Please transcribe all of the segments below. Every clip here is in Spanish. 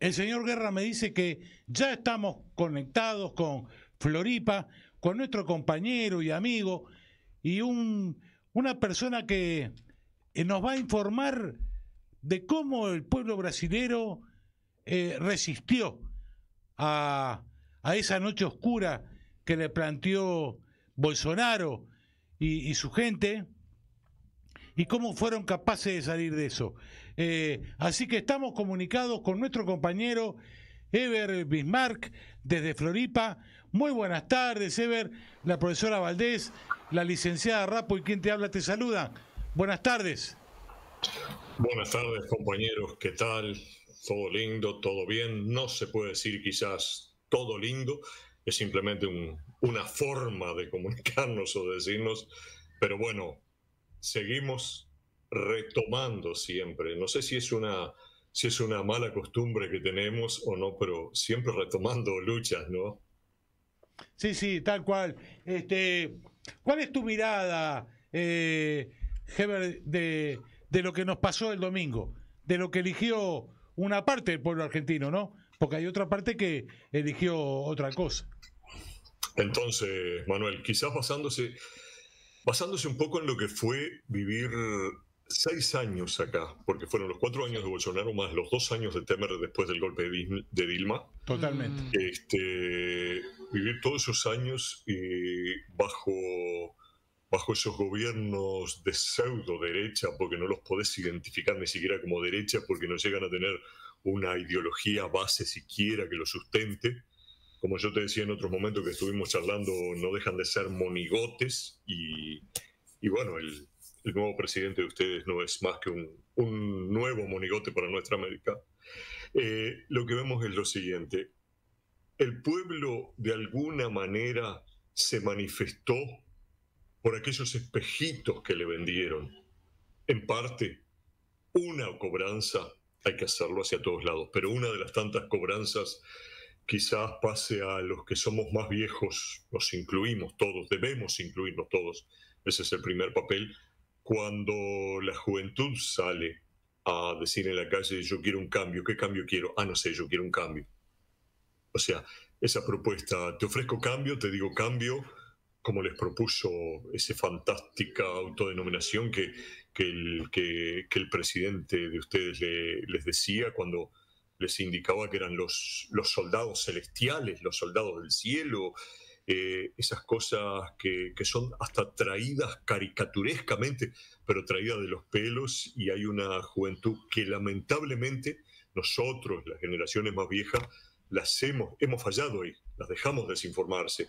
El señor Guerra me dice que ya estamos conectados con Floripa, con nuestro compañero y amigo y una persona que eh, nos va a informar de cómo el pueblo brasilero eh, resistió a, esa noche oscura que le planteó Bolsonaro y su gente y cómo fueron capaces de salir de eso. Eh, así que estamos comunicados con nuestro compañero Ever Bismarck desde Floripa. Muy buenas tardes, Ever. La profesora Valdés, la licenciada Rapo y quien te habla te saluda. Buenas tardes. Buenas tardes, compañeros. ¿Qué tal? Todo lindo, todo bien. No se puede decir quizás todo lindo, es simplemente una forma de comunicarnos o decirnos, pero bueno, seguimos retomando siempre. No sé si es una si es una mala costumbre que tenemos o no, pero siempre retomando luchas, ¿no? Sí, sí, tal cual. Este, ¿Cuál es tu mirada, eh, Heber, de, lo que nos pasó el domingo? De lo que eligió una parte del pueblo argentino, ¿no? Porque hay otra parte que eligió otra cosa. Entonces, Manuel, quizás basándose, basándose un poco en lo que fue vivir seis años acá, porque fueron los cuatro años de Bolsonaro más los dos años de Temer después del golpe de Dilma. Totalmente. Mm. Este, vivir todos esos años bajo, bajo esos gobiernos de pseudo derecha, porque no los podés identificar ni siquiera como derecha, porque no llegan a tener una ideología base siquiera que lo sustente. Como yo te decía en otros momentos que estuvimos charlando, no dejan de ser monigotes y bueno, el, el nuevo presidente de ustedes no es más que un, nuevo monigote para nuestra América, eh, lo que vemos es lo siguiente. El pueblo de alguna manera se manifestó por aquellos espejitos que le vendieron. En parte, una cobranza, hay que hacerlo hacia todos lados, pero una de las tantas cobranzas quizás pase a los que somos más viejos, nos incluimos todos, debemos incluirnos todos, ese es el primer papel, cuando la juventud sale a decir en la calle, yo quiero un cambio, ¿qué cambio quiero? Ah, no sé, yo quiero un cambio. O sea, esa propuesta, te ofrezco cambio, te digo cambio, como les propuso esa fantástica autodenominación que, que, el, que, que el, presidente de ustedes les decía cuando les indicaba que eran los, los soldados celestiales, los soldados del cielo, eh, esas cosas que, son hasta traídas caricaturescamente, pero traídas de los pelos, y hay una juventud que lamentablemente nosotros, las generaciones más viejas, las hemos, hemos fallado ahí, las dejamos desinformarse.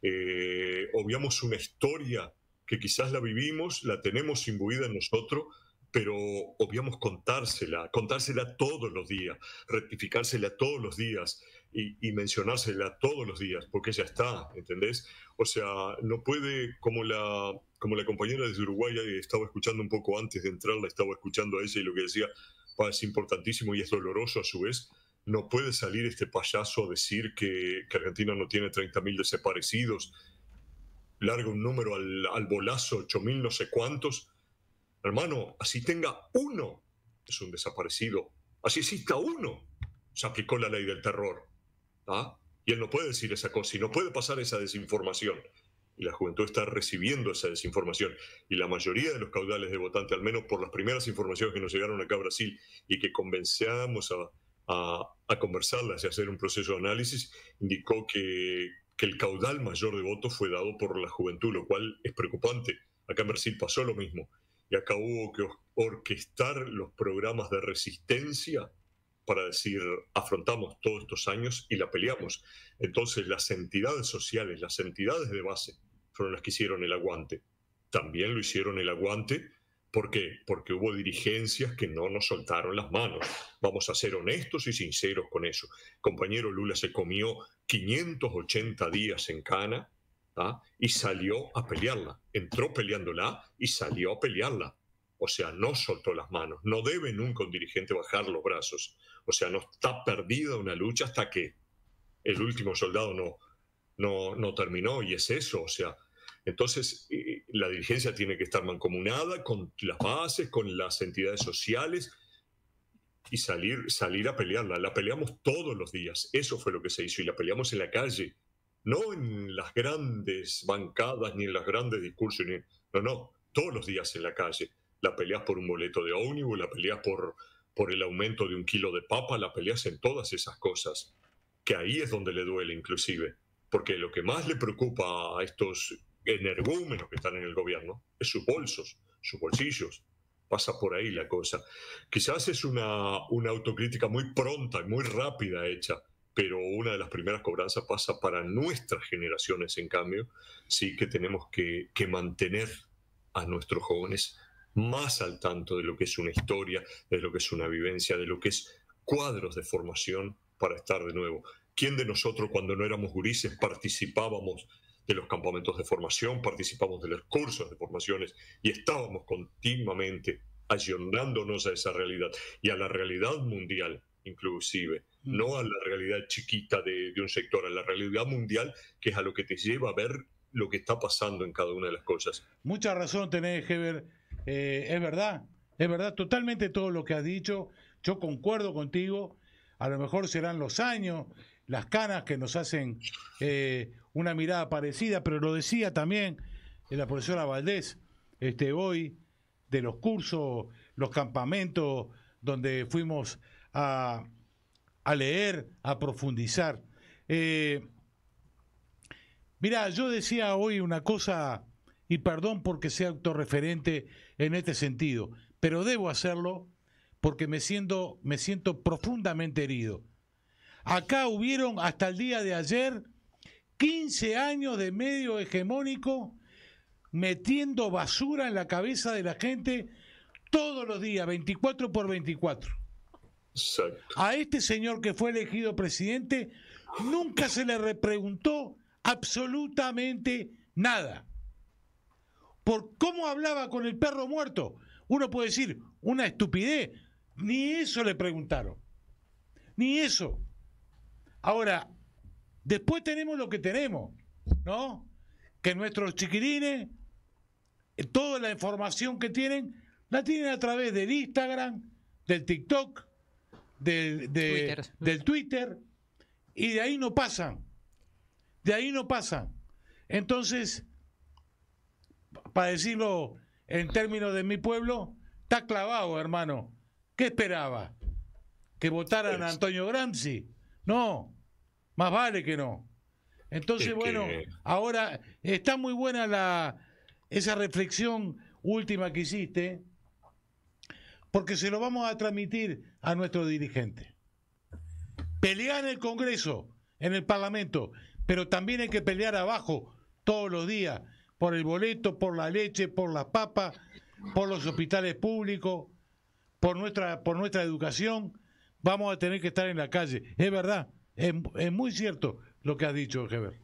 Eh, obviamos una historia que quizás la vivimos, la tenemos imbuida en nosotros, pero obviamos contársela, contársela todos los días, rectificársela todos los días, y, mencionársela todos los días, porque ya está, ¿entendés? O sea, no puede, como la, como la compañera desde Uruguay estaba escuchando un poco antes de entrar, la estaba escuchando a ella y lo que decía es importantísimo y es doloroso a su vez, no puede salir este payaso a decir que, Argentina no tiene 30.000 desaparecidos, larga un número al, al bolazo, 8.000 no sé cuántos. Hermano, así tenga uno, es un desaparecido. Así exista uno, se aplicó la ley del terror. ¿Ah? Y él no puede decir esa cosa y no puede pasar esa desinformación. Y la juventud está recibiendo esa desinformación. Y la mayoría de los caudales de votantes, al menos por las primeras informaciones que nos llegaron acá a Brasil y que convencíamos a, conversarlas y hacer un proceso de análisis, indicó que, que el caudal mayor de votos fue dado por la juventud, lo cual es preocupante. Acá en Brasil pasó lo mismo. Y acá hubo que orquestar los programas de resistencia para decir, afrontamos todos estos años y la peleamos. Entonces las entidades sociales, las entidades de base, fueron las que hicieron el aguante. También lo hicieron el aguante. ¿Por qué? Porque hubo dirigencias que no nos soltaron las manos. Vamos a ser honestos y sinceros con eso. Compañero Lula se comió 580 días en Cana ¿ah? y salió a pelearla. Entró peleándola y salió a pelearla o sea, no soltó las manos. No debe nunca un dirigente bajar los brazos. O sea, no está perdida una lucha hasta que el último soldado no, no, terminó. Y es eso. O sea, entonces la dirigencia tiene que estar mancomunada con las bases, con las entidades sociales y salir, salir a pelearla. La peleamos todos los días. Eso fue lo que se hizo y la peleamos en la calle. No en las grandes bancadas, ni en los grandes discursos, no, no, todos los días en la calle la peleas por un boleto de ómnibus, la peleas por, por el aumento de un kilo de papa, la peleas en todas esas cosas, que ahí es donde le duele inclusive, porque lo que más le preocupa a estos energúmenos que están en el gobierno es sus bolsos, sus bolsillos. Pasa por ahí la cosa. Quizás es una, autocrítica muy pronta y muy rápida hecha, pero una de las primeras cobranzas pasa para nuestras generaciones, en cambio, sí que tenemos que, que mantener a nuestros jóvenes más al tanto de lo que es una historia, de lo que es una vivencia, de lo que es cuadros de formación para estar de nuevo. ¿Quién de nosotros cuando no éramos gurises participábamos de los campamentos de formación, participábamos de los cursos de formaciones y estábamos continuamente ayornándonos a esa realidad y a la realidad mundial inclusive, mm. no a la realidad chiquita de, un sector, a la realidad mundial, que es a lo que te lleva a ver lo que está pasando en cada una de las cosas. Mucha razón tenés, Heber. Eh, es verdad, es verdad, totalmente todo lo que has dicho. Yo concuerdo contigo. A lo mejor serán los años, las canas que nos hacen eh, una mirada parecida, pero lo decía también eh, la profesora Valdés este, hoy de los cursos, los campamentos donde fuimos a, leer, a profundizar. mira, yo decía hoy una cosa y perdón porque sea autorreferente en este sentido, pero debo hacerlo porque me siento, me siento profundamente herido. Acá hubieron hasta el día de ayer 15 años de medio hegemónico metiendo basura en la cabeza de la gente todos los días, 24 por 24. A este señor que fue elegido presidente nunca se le repreguntó absolutamente nada por cómo hablaba con el perro muerto. Uno puede decir, una estupidez. Ni eso le preguntaron. Ni eso. Ahora, después tenemos lo que tenemos, ¿no? Que nuestros chiquirines, toda la información que tienen, la tienen a través del Instagram, del TikTok, del, del Twitter, y de ahí no pasan. De ahí no pasan. Entonces, para decirlo en términos de mi pueblo, está clavado, hermano. ¿Qué esperaba? ¿Que votaran a Antonio Gramsci? No, más vale que no. Entonces, bueno, ahora está muy buena la, esa reflexión última que hiciste, porque se lo vamos a transmitir a nuestro dirigente. Pelear en el Congreso, en el Parlamento, pero también hay que pelear abajo todos los días por el boleto, por la leche, por las papas, por los hospitales públicos, por nuestra, por nuestra educación, vamos a tener que estar en la calle. Es verdad, es, muy cierto lo que has dicho, Geber.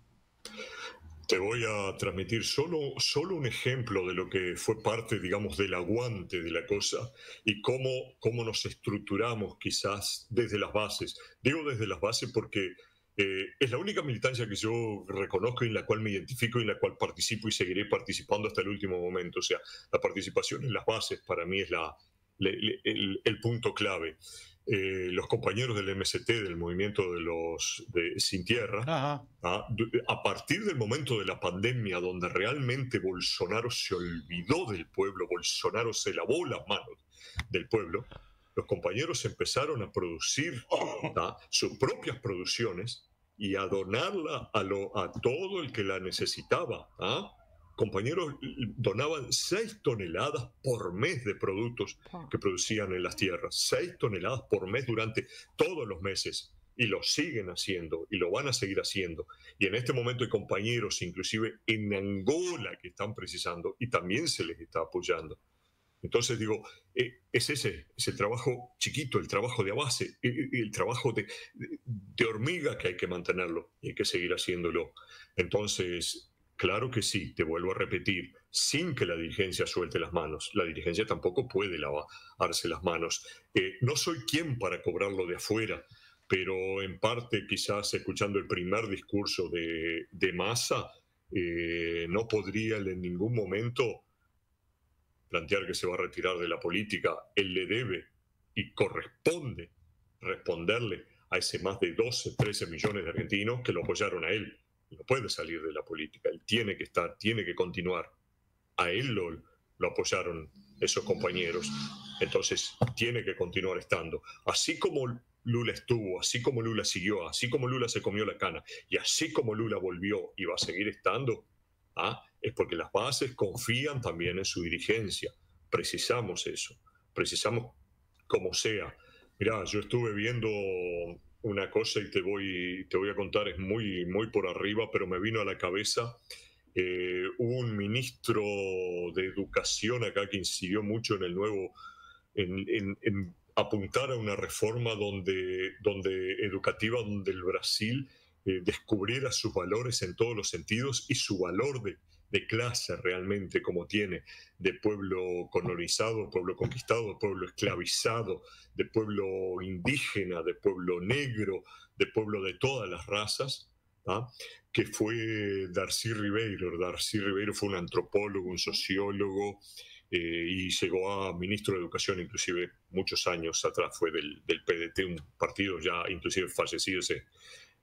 Te voy a transmitir solo, solo un ejemplo de lo que fue parte, digamos, del aguante de la cosa y cómo, cómo nos estructuramos quizás desde las bases. Digo desde las bases porque eh, es la única militancia que yo reconozco y en la cual me identifico y en la cual participo y seguiré participando hasta el último momento. O sea, la participación en las bases para mí es la, el, punto clave. Eh, los compañeros del MST, del movimiento de los de Sin Tierra, ¿ah? a partir del momento de la pandemia, donde realmente Bolsonaro se olvidó del pueblo, Bolsonaro se lavó las manos del pueblo, los compañeros empezaron a producir sus propias producciones y a donarla a, lo, a todo el que la necesitaba. Compañeros donaban 6 toneladas por mes de productos ah. que producían en las tierras, 6 toneladas por mes durante todos los meses. Y lo siguen haciendo y lo van a seguir haciendo. Y en este momento hay compañeros, inclusive en Angola, que están precisando y también se les está apoyando. Entonces digo, eh, es ese, es trabajo chiquito, el trabajo de base, el, trabajo de, hormiga que hay que mantenerlo y hay que seguir haciéndolo. Entonces, claro que sí, te vuelvo a repetir, sin que la dirigencia suelte las manos. La dirigencia tampoco puede lavarse las manos. Eh, no soy quien para cobrarlo de afuera, pero en parte quizás escuchando el primer discurso de, de Massa, eh, no podría en ningún momento plantear que se va a retirar de la política, él le debe y corresponde responderle a ese más de 12, 13 millones de argentinos que lo apoyaron a él. No puede salir de la política, él tiene que estar, tiene que continuar. A él lo, apoyaron esos compañeros, entonces tiene que continuar estando. Así como Lula estuvo, así como Lula siguió, así como Lula se comió la cana y así como Lula volvió y va a seguir estando, ¿ah? es porque las bases confían también en su dirigencia. Precisamos eso, precisamos como sea. Mirá, yo estuve viendo una cosa y te voy, a contar, es muy, muy por arriba, pero me vino a la cabeza eh, un ministro de educación acá que incidió mucho en el nuevo, en, apuntar a una reforma donde, donde educativa donde el Brasil eh, descubriera sus valores en todos los sentidos y su valor de, clase realmente como tiene, de pueblo colonizado, pueblo conquistado, pueblo esclavizado, de pueblo indígena, de pueblo negro, de pueblo de todas las razas, ¿ah? que fue Darcy Ribeiro. Darcy Ribeiro fue un antropólogo, un sociólogo, eh, y llegó a ministro de Educación inclusive muchos años atrás, fue del, PDT, un partido ya inclusive fallecido, ese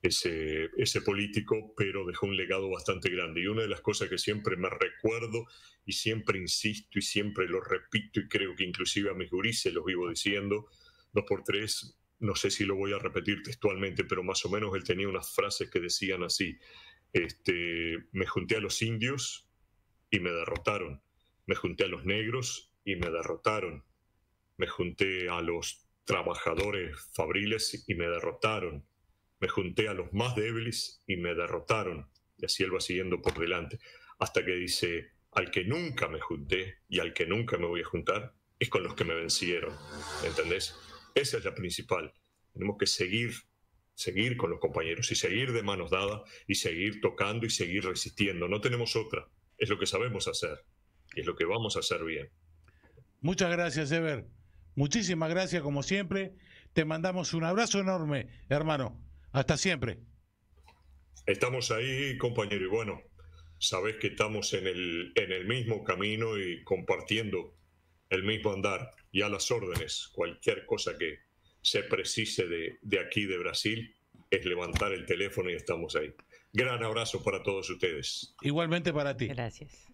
ese, político, pero dejó un legado bastante grande. Y una de las cosas que siempre me recuerdo y siempre insisto y siempre lo repito y creo que inclusive a mis gurises los vivo diciendo, dos por tres, no sé si lo voy a repetir textualmente, pero más o menos él tenía unas frases que decían así, este, me junté a los indios y me derrotaron, me junté a los negros y me derrotaron, me junté a los trabajadores fabriles y me derrotaron me junté a los más débiles y me derrotaron. Y así él va siguiendo por delante, hasta que dice, al que nunca me junté y al que nunca me voy a juntar, es con los que me vencieron. ¿Entendés? Esa es la principal. Tenemos que seguir, seguir con los compañeros y seguir de manos dadas y seguir tocando y seguir resistiendo. No tenemos otra. Es lo que sabemos hacer y es lo que vamos a hacer bien. Muchas gracias, Ever. Muchísimas gracias, como siempre. Te mandamos un abrazo enorme, hermano. Hasta siempre. Estamos ahí, compañero, y bueno, sabes que estamos en el, en el mismo camino y compartiendo el mismo andar y a las órdenes. Cualquier cosa que se precise de, de aquí, de Brasil, es levantar el teléfono y estamos ahí. Gran abrazo para todos ustedes. Igualmente para ti. Gracias.